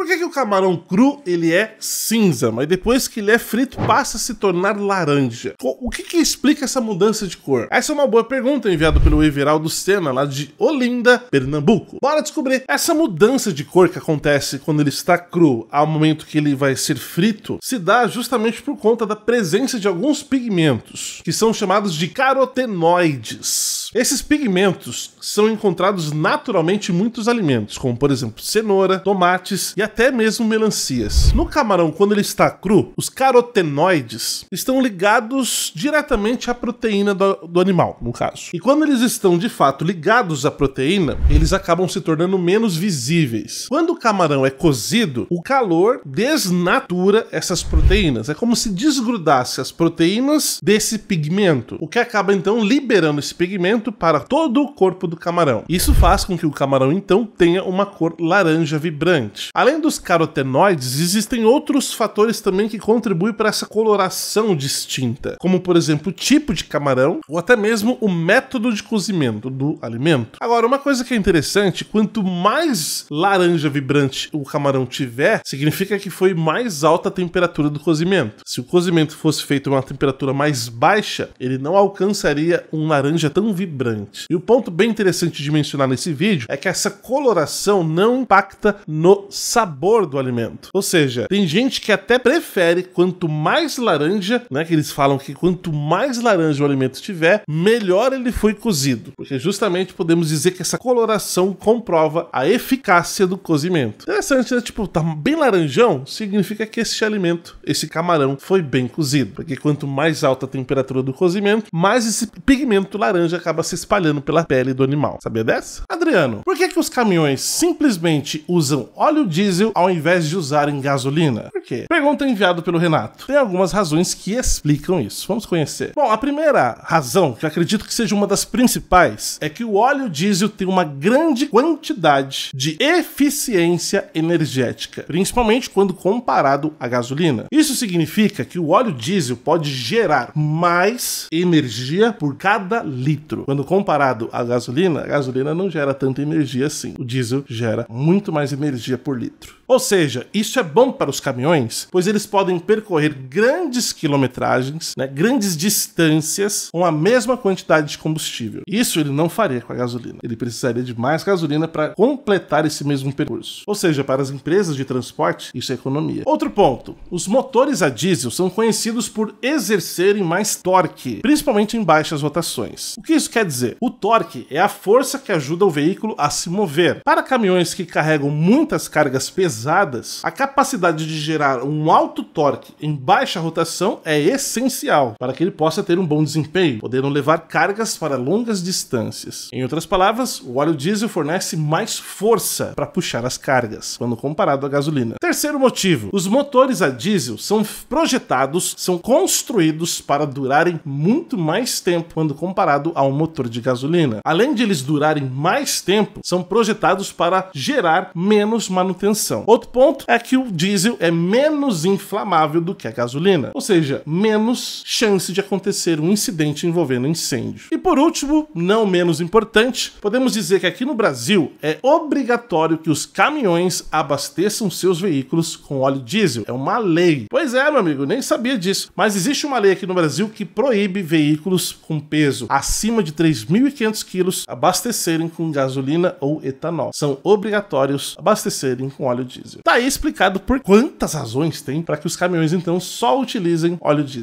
Por que, que o camarão cru ele é cinza, mas depois que ele é frito passa a se tornar laranja? O que, que explica essa mudança de cor? Essa é uma boa pergunta enviada pelo Everaldo Senna, lá de Olinda, Pernambuco. Bora descobrir essa mudança de cor que acontece quando ele está cru ao momento que ele vai ser frito, se dá justamente por conta da presença de alguns pigmentos, que são chamados de carotenoides. Esses pigmentos são encontrados naturalmente em muitos alimentos, como por exemplo cenoura, tomates e até mesmo melancias. No camarão, quando ele está cru, os carotenoides estão ligados diretamente à proteína do, do animal, no caso. E quando eles estão de fato ligados à proteína, eles acabam se tornando menos visíveis. Quando o camarão é cozido, o calor desnatura essas proteínas. É como se desgrudasse as proteínas desse pigmento, o que acaba então liberando esse pigmento alimento para todo o corpo do camarão. Isso faz com que o camarão então tenha uma cor laranja vibrante. Além dos carotenoides, existem outros fatores também que contribuem para essa coloração distinta, como por exemplo o tipo de camarão ou até mesmo o método de cozimento do alimento. Agora, uma coisa que é interessante, quanto mais laranja vibrante o camarão tiver, significa que foi mais alta a temperatura do cozimento. Se o cozimento fosse feito a uma temperatura mais baixa, ele não alcançaria um laranja tão vibrante vibrante. E o ponto bem interessante de mencionar nesse vídeo é que essa coloração não impacta no sabor do alimento. Ou seja, tem gente que até prefere quanto mais laranja, né? Que eles falam que quanto mais laranja o alimento tiver, melhor ele foi cozido. Porque justamente podemos dizer que essa coloração comprova a eficácia do cozimento. Interessante, né? Tipo, tá bem laranjão, significa que esse alimento, esse camarão, foi bem cozido. Porque quanto mais alta a temperatura do cozimento, mais esse pigmento laranja acaba acaba se espalhando pela pele do animal. Sabia dessa? Adriano, por que, que os caminhões simplesmente usam óleo diesel ao invés de usarem gasolina? Por quê? Pergunta enviada pelo Renato. Tem algumas razões que explicam isso. Vamos conhecer. Bom, a primeira razão, que acredito que seja uma das principais, é que o óleo diesel tem uma grande quantidade de eficiência energética, principalmente quando comparado à gasolina. Isso significa que o óleo diesel pode gerar mais energia por cada litro. Quando comparado à gasolina, a gasolina não gera tanta energia assim. O diesel gera muito mais energia por litro. Ou seja, isso é bom para os caminhões, pois eles podem percorrer grandes quilometragens, né, grandes distâncias com a mesma quantidade de combustível. Isso ele não faria com a gasolina. Ele precisaria de mais gasolina para completar esse mesmo percurso. Ou seja, para as empresas de transporte, isso é economia. Outro ponto: os motores a diesel são conhecidos por exercerem mais torque, principalmente em baixas rotações. O que isso quer quer dizer? O torque é a força que ajuda o veículo a se mover. Para caminhões que carregam muitas cargas pesadas, a capacidade de gerar um alto torque em baixa rotação é essencial para que ele possa ter um bom desempenho, podendo levar cargas para longas distâncias. Em outras palavras, o óleo diesel fornece mais força para puxar as cargas quando comparado à gasolina. Terceiro motivo: os motores a diesel são projetados, são construídos para durarem muito mais tempo quando comparado a um motor motor de gasolina. Além de eles durarem mais tempo, são projetados para gerar menos manutenção. Outro ponto é que o diesel é menos inflamável do que a gasolina, ou seja, menos chance de acontecer um incidente envolvendo incêndio. E por último, não menos importante, podemos dizer que aqui no Brasil é obrigatório que os caminhões abasteçam seus veículos com óleo diesel. É uma lei. Pois é, meu amigo, nem sabia disso. Mas existe uma lei aqui no Brasil que proíbe veículos com peso acima de 3.500 quilos abastecerem com gasolina ou etanol. São obrigatórios abastecerem com óleo diesel. Tá aí explicado por quantas razões tem para que os caminhões então só utilizem óleo diesel.